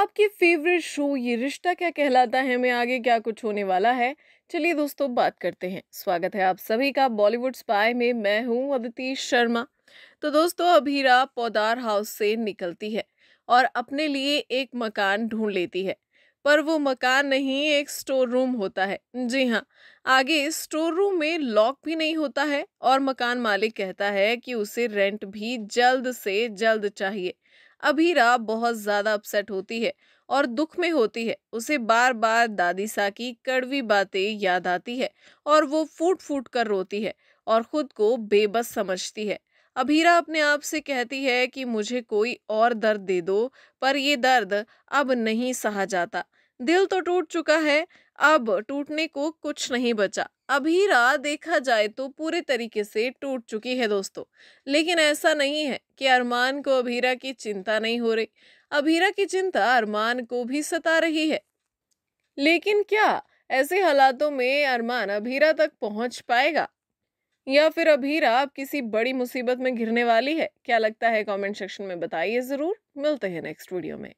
आपके favourite show ये रिश्ता क्या कहलाता है मैं आगे क्या कुछ होने वाला है चलिए दोस्तों बात करते हैं स्वागत है आप सभी का बॉलीवुड स्पाई में मैं हूँ अदिति शर्मा तो दोस्तों अभीरा पौदार हाउस से निकलती है और अपने लिए एक मकान ढूंढ लेती है पर वो मकान नहीं एक स्टोर रूम होता है जी हाँ आगे स्टोर रूम में लॉक भी नहीं होता है और मकान मालिक कहता है कि उसे रेंट भी जल्द से जल्द चाहिए अभीरा बहुत ज़्यादा अपसेट होती है और दुख में होती है उसे बार बार दादी सा की कड़वी बातें याद आती है और वो फूट फूट कर रोती है और ख़ुद को बेबस समझती है अभीरा अपने आप से कहती है कि मुझे कोई और दर्द दे दो पर ये दर्द अब नहीं सहा जाता दिल तो टूट चुका है अब टूटने को कुछ नहीं बचा रा देखा जाए तो पूरे तरीके से टूट चुकी है दोस्तों लेकिन ऐसा नहीं है कि अरमान को अभीरा की चिंता नहीं हो रही अभीरा की चिंता अरमान को भी सता रही है लेकिन क्या ऐसे हालातों में अरमान अभीरा तक पहुंच पाएगा या फिर अभीरा आप किसी बड़ी मुसीबत में घिरने वाली है क्या लगता है कमेंट सेक्शन में बताइए ज़रूर मिलते हैं नेक्स्ट वीडियो में